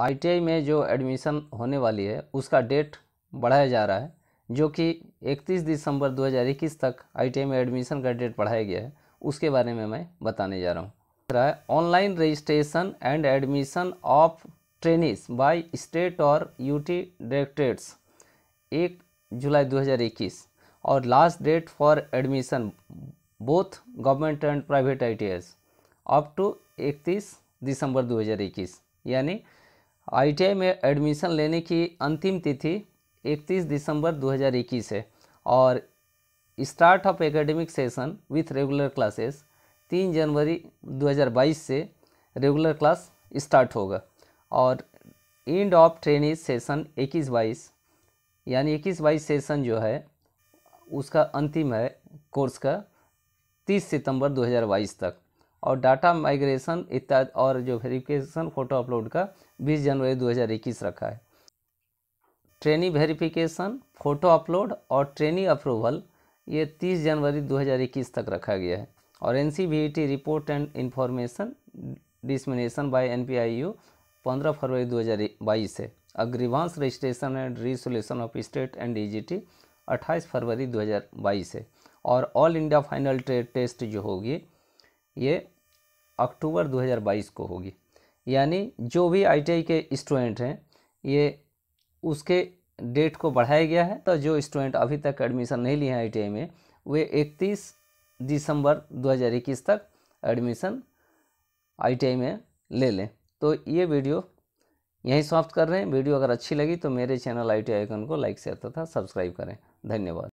ITI में जो admission होने वाली है उसका डेट बढ़ाया जा रहा है जो कि 31 दिसंबर 2021 तक आईटीआई में एडमिशन का डेट बढ़ाया गया है उसके बारे में मैं बताने जा रहा हूँ रहा है online registration and admission of trainees by state और यूटी डायरेक्टरेट्स एक जुलाई 2021 और last date for admission both government and private I T up to इकतीस दिसंबर दो यानी आईटीआई में एडमिशन लेने की अंतिम तिथि 31 दिसंबर 2021 है और start of academic session with regular classes 3 जनवरी 2022 से रेगुलर क्लास स्टार्ट होगा और एंड ऑफ ट्रेनिंग सेशन 21 बाईस यानी 21 बाईस सेशन जो है उसका अंतिम है कोर्स का 30 सितंबर 2022 तक और डाटा माइग्रेशन इत्यादि और जो वेरिफिकेशन फ़ोटो अपलोड का 20 जनवरी 2021 रखा है ट्रेनी वेरिफिकेशन फ़ोटो अपलोड और ट्रेनी अप्रूवल ये 30 जनवरी 2021 तक रखा गया है और an report and information dissemination by N P I U पंद्रह फरवरी 2022 है grievance registration and resolution of state and D अट्ठाईस फरवरी बाईस है और all India final trade test जो होगी ये अक्टूबर 2022 को होगी यानी जो भी आईटीआई के स्टूडेंट हैं ये उसके डेट को बढ़ाया गया है तो जो स्टूडेंट अभी तक एडमिशन नहीं लिए हैं आईटीआई में वे 31 दिसंबर 2021 तक एडमिशन आईटीआई में ले लें तो ये वीडियो यहीं समाप्त कर रहे हैं वीडियो अगर अच्छी लगी तो मेरे चैनल आई टी आइकन को लाइक शेयर तथा सब्सक्राइब करें धन्यवाद